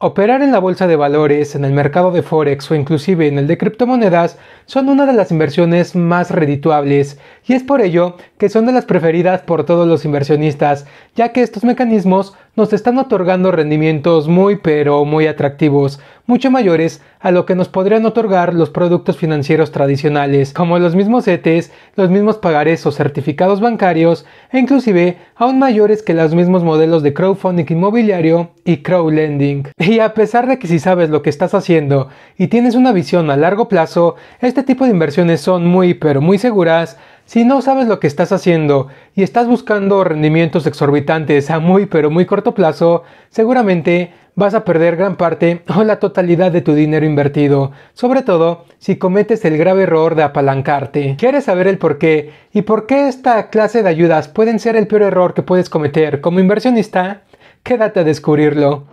Operar en la bolsa de valores, en el mercado de forex o inclusive en el de criptomonedas son una de las inversiones más redituables y es por ello que son de las preferidas por todos los inversionistas, ya que estos mecanismos nos están otorgando rendimientos muy pero muy atractivos, mucho mayores a lo que nos podrían otorgar los productos financieros tradicionales, como los mismos ETEs, los mismos pagares o certificados bancarios, e inclusive aún mayores que los mismos modelos de crowdfunding inmobiliario y crowdlending. Y a pesar de que si sabes lo que estás haciendo y tienes una visión a largo plazo, este tipo de inversiones son muy pero muy seguras, si no sabes lo que estás haciendo y estás buscando rendimientos exorbitantes a muy pero muy corto plazo, seguramente vas a perder gran parte o la totalidad de tu dinero invertido, sobre todo si cometes el grave error de apalancarte. ¿Quieres saber el por qué y por qué esta clase de ayudas pueden ser el peor error que puedes cometer como inversionista? Quédate a descubrirlo.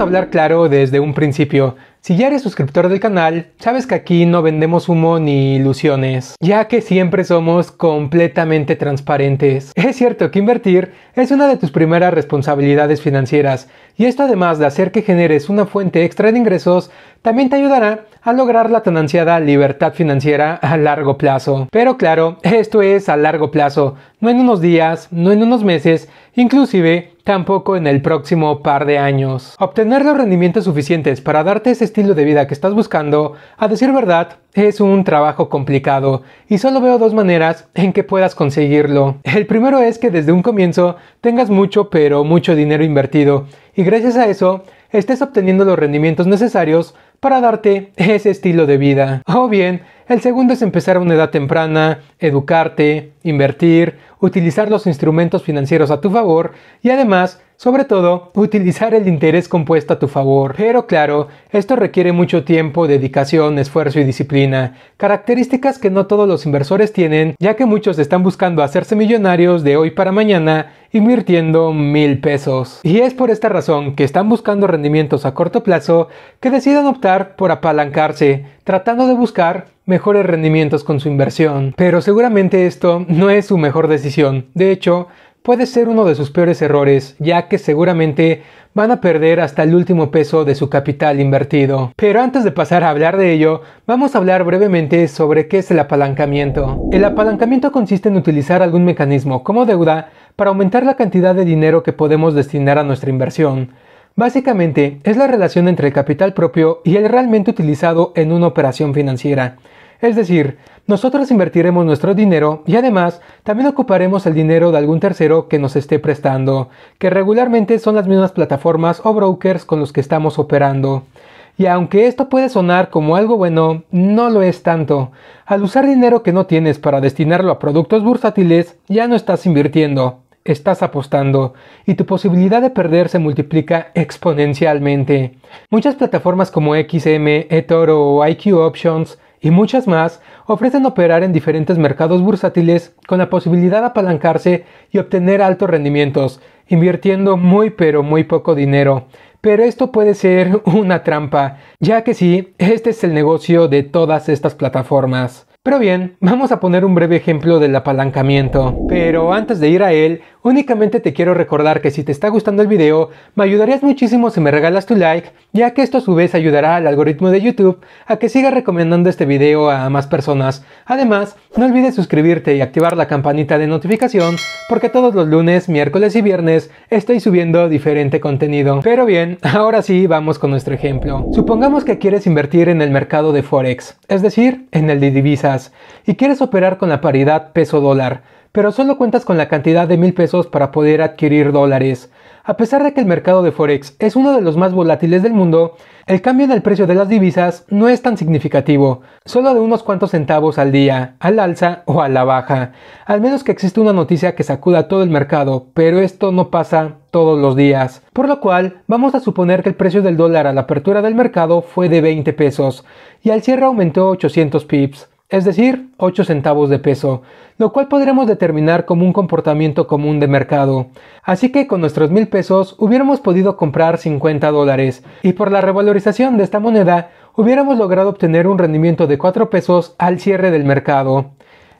a hablar claro desde un principio. Si ya eres suscriptor del canal, sabes que aquí no vendemos humo ni ilusiones, ya que siempre somos completamente transparentes. Es cierto que invertir es una de tus primeras responsabilidades financieras, y esto además de hacer que generes una fuente extra de ingresos, también te ayudará a lograr la tan ansiada libertad financiera a largo plazo. Pero claro, esto es a largo plazo, no en unos días, no en unos meses, inclusive tampoco en el próximo par de años. Obtener los rendimientos suficientes para darte ese estilo de vida que estás buscando, a decir verdad, es un trabajo complicado y solo veo dos maneras en que puedas conseguirlo. El primero es que desde un comienzo tengas mucho pero mucho dinero invertido y gracias a eso estés obteniendo los rendimientos necesarios para darte ese estilo de vida. O bien, el segundo es empezar a una edad temprana, educarte, invertir, utilizar los instrumentos financieros a tu favor y además, sobre todo, utilizar el interés compuesto a tu favor. Pero claro, esto requiere mucho tiempo, dedicación, esfuerzo y disciplina, características que no todos los inversores tienen, ya que muchos están buscando hacerse millonarios de hoy para mañana invirtiendo mil pesos. Y es por esta razón que están buscando rendimientos a corto plazo que decidan optar por apalancarse, tratando de buscar mejores rendimientos con su inversión. Pero seguramente esto no es su mejor decisión. De hecho, puede ser uno de sus peores errores, ya que seguramente van a perder hasta el último peso de su capital invertido. Pero antes de pasar a hablar de ello, vamos a hablar brevemente sobre qué es el apalancamiento. El apalancamiento consiste en utilizar algún mecanismo como deuda para aumentar la cantidad de dinero que podemos destinar a nuestra inversión. Básicamente, es la relación entre el capital propio y el realmente utilizado en una operación financiera. Es decir, nosotros invertiremos nuestro dinero y además también ocuparemos el dinero de algún tercero que nos esté prestando, que regularmente son las mismas plataformas o brokers con los que estamos operando. Y aunque esto puede sonar como algo bueno, no lo es tanto. Al usar dinero que no tienes para destinarlo a productos bursátiles, ya no estás invirtiendo, estás apostando y tu posibilidad de perder se multiplica exponencialmente. Muchas plataformas como XM, eToro o IQ Options y muchas más ofrecen operar en diferentes mercados bursátiles con la posibilidad de apalancarse y obtener altos rendimientos, invirtiendo muy pero muy poco dinero. Pero esto puede ser una trampa, ya que sí, este es el negocio de todas estas plataformas. Pero bien, vamos a poner un breve ejemplo del apalancamiento. Pero antes de ir a él, únicamente te quiero recordar que si te está gustando el video, me ayudarías muchísimo si me regalas tu like, ya que esto a su vez ayudará al algoritmo de YouTube a que siga recomendando este video a más personas. Además, no olvides suscribirte y activar la campanita de notificación, porque todos los lunes, miércoles y viernes estoy subiendo diferente contenido. Pero bien, ahora sí, vamos con nuestro ejemplo. Supongamos que quieres invertir en el mercado de Forex, es decir, en el de divisa y quieres operar con la paridad peso-dólar, pero solo cuentas con la cantidad de mil pesos para poder adquirir dólares. A pesar de que el mercado de Forex es uno de los más volátiles del mundo, el cambio en el precio de las divisas no es tan significativo, solo de unos cuantos centavos al día, al alza o a la baja, al menos que existe una noticia que sacuda todo el mercado, pero esto no pasa todos los días, por lo cual vamos a suponer que el precio del dólar a la apertura del mercado fue de 20 pesos y al cierre aumentó 800 pips es decir, 8 centavos de peso, lo cual podremos determinar como un comportamiento común de mercado. Así que con nuestros mil pesos hubiéramos podido comprar 50 dólares, y por la revalorización de esta moneda hubiéramos logrado obtener un rendimiento de 4 pesos al cierre del mercado.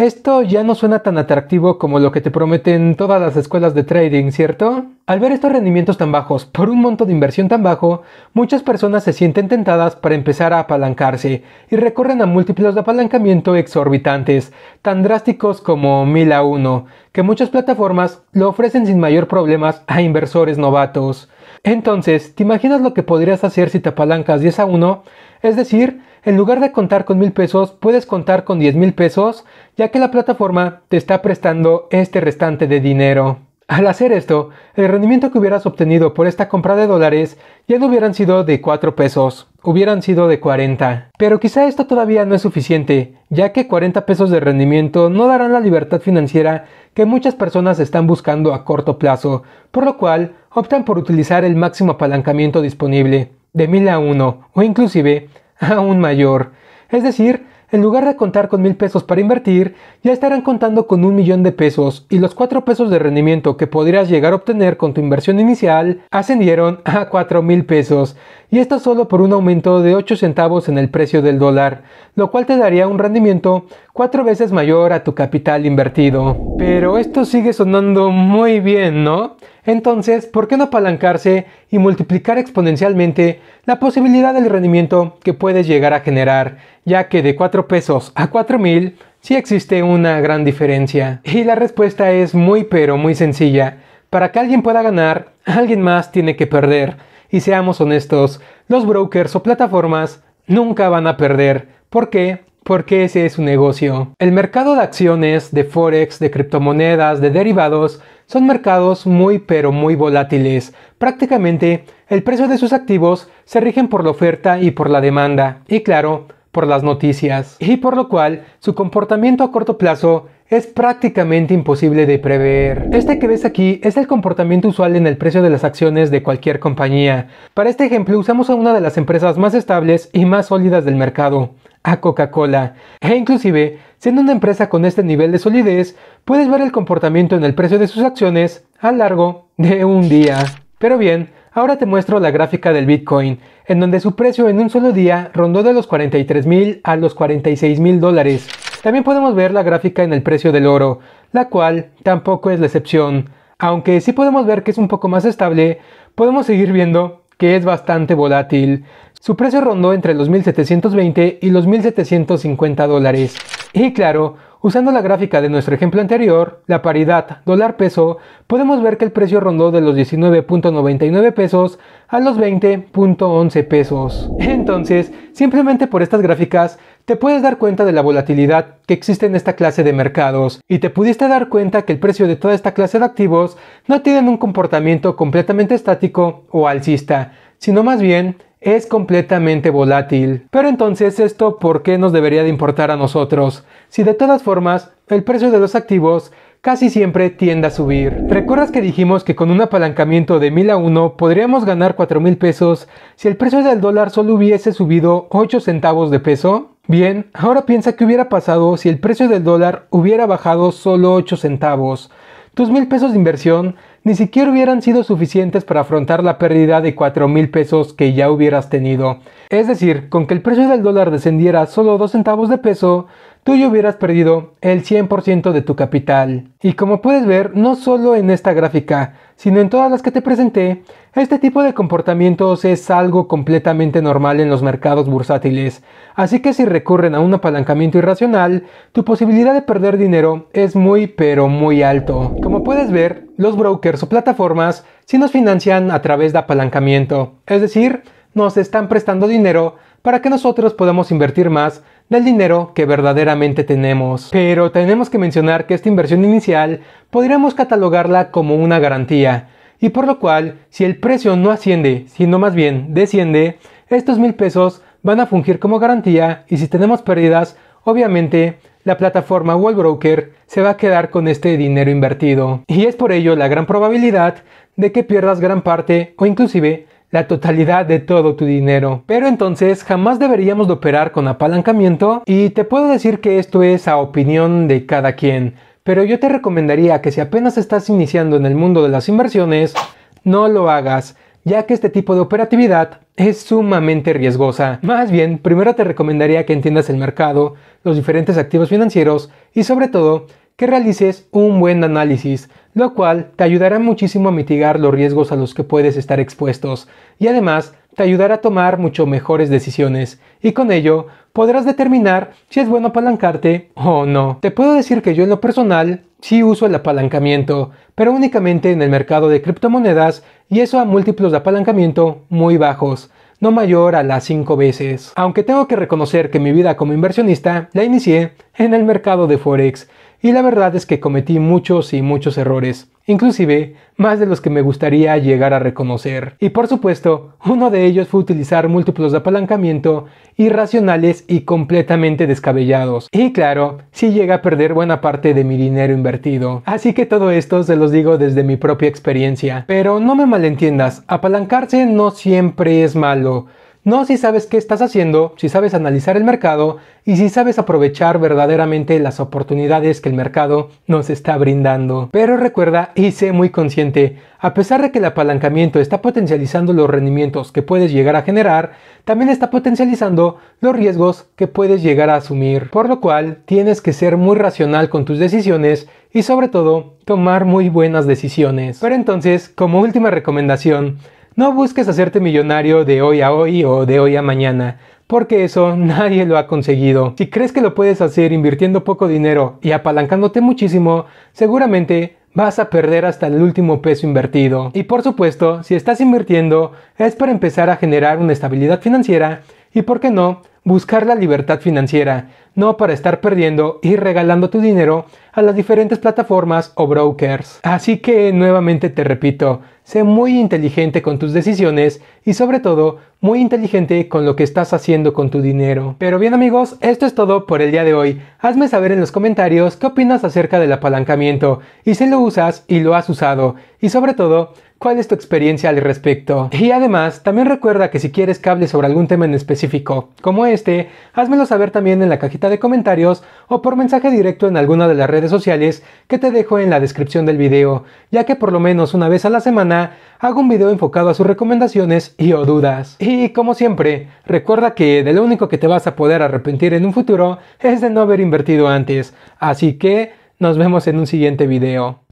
Esto ya no suena tan atractivo como lo que te prometen todas las escuelas de trading, ¿cierto? Al ver estos rendimientos tan bajos por un monto de inversión tan bajo, muchas personas se sienten tentadas para empezar a apalancarse y recorren a múltiplos de apalancamiento exorbitantes, tan drásticos como 1000 a 1, que muchas plataformas lo ofrecen sin mayor problemas a inversores novatos. Entonces, ¿te imaginas lo que podrías hacer si te apalancas 10 a 1? Es decir, en lugar de contar con mil pesos, puedes contar con 10 mil pesos ya que la plataforma te está prestando este restante de dinero. Al hacer esto, el rendimiento que hubieras obtenido por esta compra de dólares ya no hubieran sido de 4 pesos, hubieran sido de 40. Pero quizá esto todavía no es suficiente, ya que 40 pesos de rendimiento no darán la libertad financiera que muchas personas están buscando a corto plazo, por lo cual optan por utilizar el máximo apalancamiento disponible, de 1000 a 1 o inclusive a aún mayor. Es decir, en lugar de contar con mil pesos para invertir, ya estarán contando con un millón de pesos y los cuatro pesos de rendimiento que podrías llegar a obtener con tu inversión inicial ascendieron a cuatro mil pesos y esto solo por un aumento de 8 centavos en el precio del dólar, lo cual te daría un rendimiento cuatro veces mayor a tu capital invertido. Pero esto sigue sonando muy bien, ¿no? Entonces, ¿por qué no apalancarse y multiplicar exponencialmente la posibilidad del rendimiento que puedes llegar a generar? Ya que de 4 pesos a 4 mil sí existe una gran diferencia. Y la respuesta es muy pero muy sencilla. Para que alguien pueda ganar, alguien más tiene que perder. Y seamos honestos, los brokers o plataformas nunca van a perder. ¿Por qué? Porque ese es su negocio. El mercado de acciones, de forex, de criptomonedas, de derivados son mercados muy pero muy volátiles. Prácticamente el precio de sus activos se rigen por la oferta y por la demanda, y claro, por las noticias, y por lo cual su comportamiento a corto plazo es prácticamente imposible de prever. Este que ves aquí es el comportamiento usual en el precio de las acciones de cualquier compañía. Para este ejemplo usamos a una de las empresas más estables y más sólidas del mercado, a Coca-Cola. E inclusive, siendo una empresa con este nivel de solidez, puedes ver el comportamiento en el precio de sus acciones a largo de un día. Pero bien, ahora te muestro la gráfica del Bitcoin, en donde su precio en un solo día rondó de los 43 mil a los 46 mil dólares. También podemos ver la gráfica en el precio del oro, la cual tampoco es la excepción. Aunque sí podemos ver que es un poco más estable, podemos seguir viendo que es bastante volátil. Su precio rondó entre los 1.720 y los 1.750 dólares. Y claro, usando la gráfica de nuestro ejemplo anterior, la paridad dólar-peso, podemos ver que el precio rondó de los 19.99 pesos a los 20.11 pesos. Entonces, simplemente por estas gráficas, te puedes dar cuenta de la volatilidad que existe en esta clase de mercados y te pudiste dar cuenta que el precio de toda esta clase de activos no tienen un comportamiento completamente estático o alcista, sino más bien es completamente volátil. Pero entonces esto, ¿por qué nos debería de importar a nosotros? Si de todas formas, el precio de los activos casi siempre tiende a subir. ¿Recuerdas que dijimos que con un apalancamiento de 1000 a 1 podríamos ganar 4000 pesos si el precio del dólar solo hubiese subido 8 centavos de peso? Bien, ahora piensa qué hubiera pasado si el precio del dólar hubiera bajado solo 8 centavos. Tus 1000 pesos de inversión ni siquiera hubieran sido suficientes para afrontar la pérdida de 4 mil pesos que ya hubieras tenido. Es decir, con que el precio del dólar descendiera solo 2 centavos de peso, tú ya hubieras perdido el 100% de tu capital. Y como puedes ver, no solo en esta gráfica, sino en todas las que te presenté, este tipo de comportamientos es algo completamente normal en los mercados bursátiles, así que si recurren a un apalancamiento irracional, tu posibilidad de perder dinero es muy pero muy alto. Como puedes ver, los brokers o plataformas sí nos financian a través de apalancamiento, es decir, nos están prestando dinero para que nosotros podamos invertir más del dinero que verdaderamente tenemos. Pero tenemos que mencionar que esta inversión inicial podríamos catalogarla como una garantía, y por lo cual, si el precio no asciende, sino más bien desciende, estos mil pesos van a fungir como garantía y si tenemos pérdidas, obviamente la plataforma Wallbroker broker se va a quedar con este dinero invertido. Y es por ello la gran probabilidad de que pierdas gran parte o inclusive la totalidad de todo tu dinero. Pero entonces jamás deberíamos de operar con apalancamiento y te puedo decir que esto es a opinión de cada quien. Pero yo te recomendaría que si apenas estás iniciando en el mundo de las inversiones, no lo hagas, ya que este tipo de operatividad es sumamente riesgosa. Más bien, primero te recomendaría que entiendas el mercado, los diferentes activos financieros y sobre todo que realices un buen análisis, lo cual te ayudará muchísimo a mitigar los riesgos a los que puedes estar expuestos y además te ayudará a tomar mucho mejores decisiones y con ello podrás determinar si es bueno apalancarte o no. Te puedo decir que yo en lo personal sí uso el apalancamiento, pero únicamente en el mercado de criptomonedas y eso a múltiplos de apalancamiento muy bajos no mayor a las 5 veces. Aunque tengo que reconocer que mi vida como inversionista la inicié en el mercado de Forex, y la verdad es que cometí muchos y muchos errores, inclusive más de los que me gustaría llegar a reconocer. Y por supuesto, uno de ellos fue utilizar múltiplos de apalancamiento irracionales y completamente descabellados. Y claro, si sí llega a perder buena parte de mi dinero invertido. Así que todo esto se los digo desde mi propia experiencia. Pero no me malentiendas, apalancarse no siempre es malo. No si sabes qué estás haciendo, si sabes analizar el mercado y si sabes aprovechar verdaderamente las oportunidades que el mercado nos está brindando. Pero recuerda y sé muy consciente, a pesar de que el apalancamiento está potencializando los rendimientos que puedes llegar a generar, también está potencializando los riesgos que puedes llegar a asumir. Por lo cual, tienes que ser muy racional con tus decisiones y sobre todo tomar muy buenas decisiones. Pero entonces, como última recomendación, no busques hacerte millonario de hoy a hoy o de hoy a mañana, porque eso nadie lo ha conseguido. Si crees que lo puedes hacer invirtiendo poco dinero y apalancándote muchísimo, seguramente vas a perder hasta el último peso invertido. Y por supuesto, si estás invirtiendo, es para empezar a generar una estabilidad financiera y, por qué no, buscar la libertad financiera, no para estar perdiendo y regalando tu dinero a las diferentes plataformas o brokers. Así que nuevamente te repito, sé muy inteligente con tus decisiones y sobre todo muy inteligente con lo que estás haciendo con tu dinero. Pero bien amigos, esto es todo por el día de hoy. Hazme saber en los comentarios qué opinas acerca del apalancamiento y si lo usas y lo has usado y sobre todo cuál es tu experiencia al respecto. Y además, también recuerda que si quieres que hable sobre algún tema en específico, como este, házmelo saber también en la cajita de comentarios o por mensaje directo en alguna de las redes sociales que te dejo en la descripción del video, ya que por lo menos una vez a la semana hago un video enfocado a sus recomendaciones y o dudas. Y como siempre, recuerda que de lo único que te vas a poder arrepentir en un futuro es de no haber invertido antes, así que nos vemos en un siguiente video.